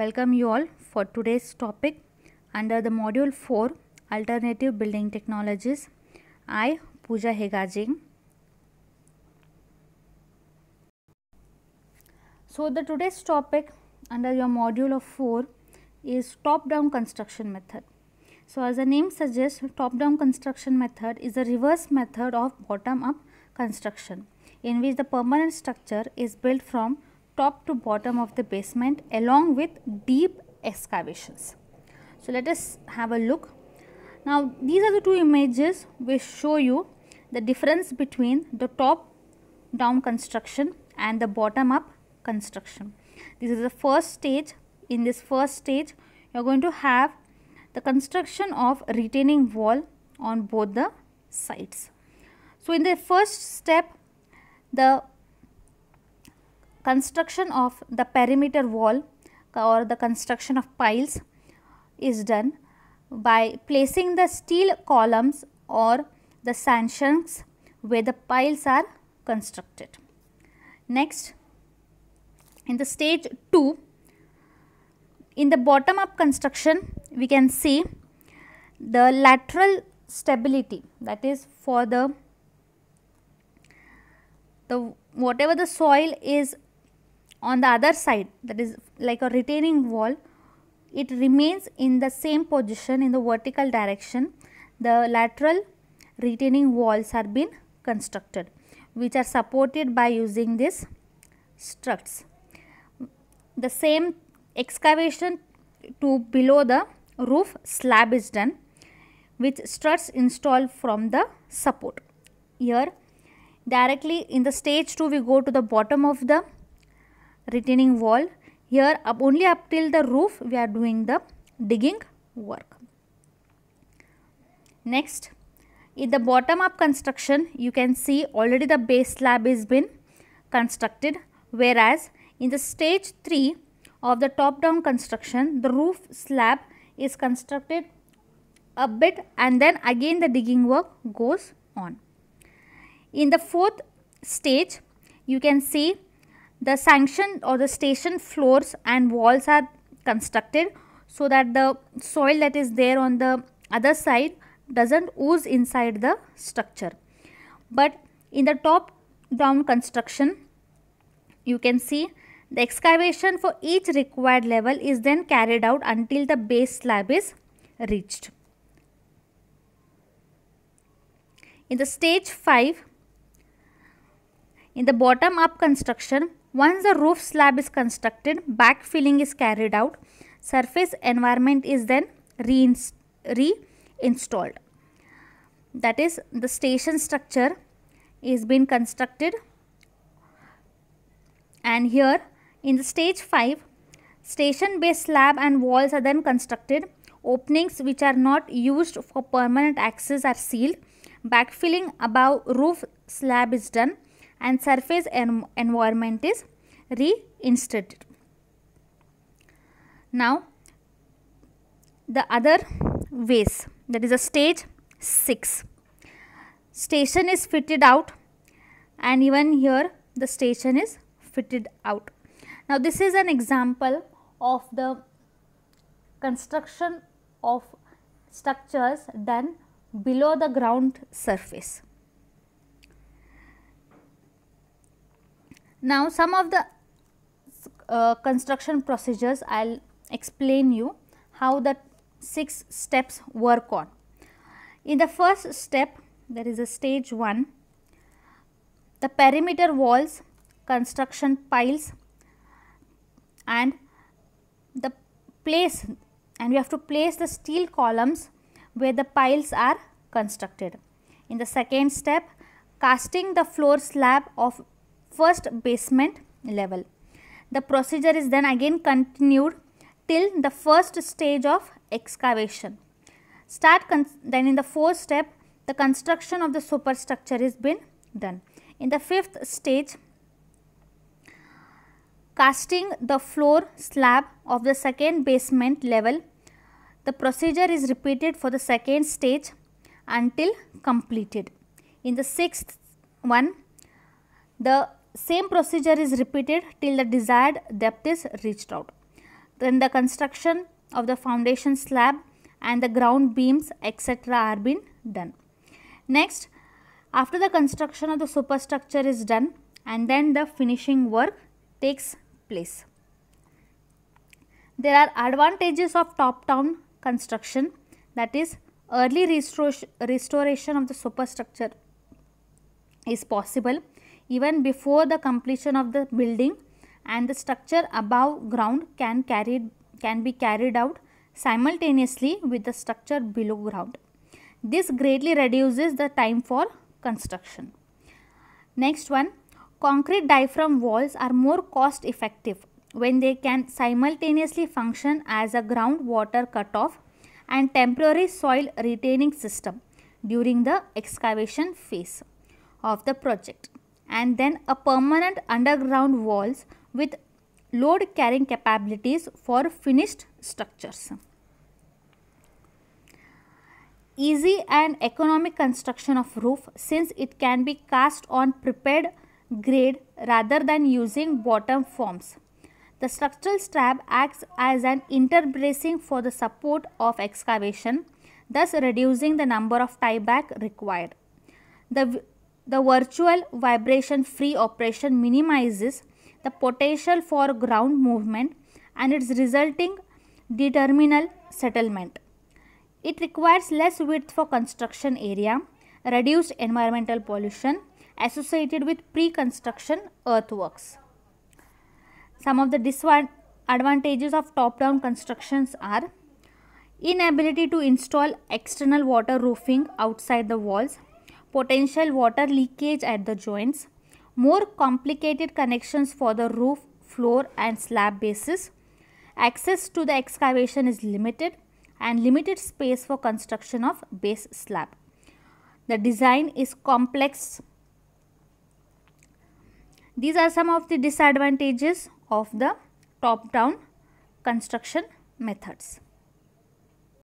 welcome you all for today's topic under the module 4 alternative building technologies i pooja hegajing so the today's topic under your module of 4 is top down construction method so as the name suggests top down construction method is a reverse method of bottom up construction in which the permanent structure is built from top to bottom of the basement along with deep excavations. So, let us have a look. Now, these are the two images which show you the difference between the top down construction and the bottom up construction. This is the first stage. In this first stage, you are going to have the construction of retaining wall on both the sides. So, in the first step, the construction of the perimeter wall or the construction of piles is done by placing the steel columns or the sanctions where the piles are constructed. Next, in the stage 2, in the bottom up construction, we can see the lateral stability that is for the the whatever the soil is on the other side that is like a retaining wall it remains in the same position in the vertical direction the lateral retaining walls are being constructed which are supported by using these struts the same excavation to below the roof slab is done with struts installed from the support here directly in the stage 2 we go to the bottom of the retaining wall. Here up only up till the roof we are doing the digging work. Next, in the bottom up construction you can see already the base slab is been constructed whereas in the stage 3 of the top down construction the roof slab is constructed a bit and then again the digging work goes on. In the fourth stage you can see the sanction or the station floors and walls are constructed so that the soil that is there on the other side doesn't ooze inside the structure. But in the top down construction, you can see the excavation for each required level is then carried out until the base slab is reached. In the stage 5, in the bottom up construction, once the roof slab is constructed, backfilling is carried out. Surface environment is then reinstalled. That is the station structure is being constructed and here in the stage 5 station based slab and walls are then constructed openings which are not used for permanent access are sealed backfilling above roof slab is done and surface en environment is reinstated. Now, the other ways that is a stage 6. Station is fitted out and even here the station is fitted out. Now, this is an example of the construction of structures done below the ground surface. Now, some of the uh, construction procedures I will explain you how the 6 steps work on. In the first step there is a stage 1 the perimeter walls, construction piles and the place and we have to place the steel columns where the piles are constructed. In the second step casting the floor slab of first basement level. The procedure is then again continued till the first stage of excavation. Start then in the fourth step the construction of the superstructure is been done. In the fifth stage casting the floor slab of the second basement level. The procedure is repeated for the second stage until completed. In the sixth one, the same procedure is repeated till the desired depth is reached out. Then the construction of the foundation slab and the ground beams etc. are been done. Next, after the construction of the superstructure is done and then the finishing work takes place. There are advantages of top-down construction that is early restoration of the superstructure is possible even before the completion of the building and the structure above ground can carried can be carried out simultaneously with the structure below ground. This greatly reduces the time for construction. Next one, concrete diaphragm walls are more cost effective when they can simultaneously function as a groundwater cutoff and temporary soil retaining system during the excavation phase of the project and then a permanent underground walls with load carrying capabilities for finished structures. Easy and economic construction of roof since it can be cast on prepared grade rather than using bottom forms. The structural strap acts as an interbracing for the support of excavation, thus reducing the number of tieback required. The the virtual vibration free operation minimizes the potential for ground movement and its resulting determinal settlement. It requires less width for construction area, reduced environmental pollution associated with pre-construction earthworks. Some of the disadvantages of top-down constructions are inability to install external water roofing outside the walls, potential water leakage at the joints, more complicated connections for the roof, floor and slab bases, access to the excavation is limited and limited space for construction of base slab. The design is complex. These are some of the disadvantages of the top-down construction methods.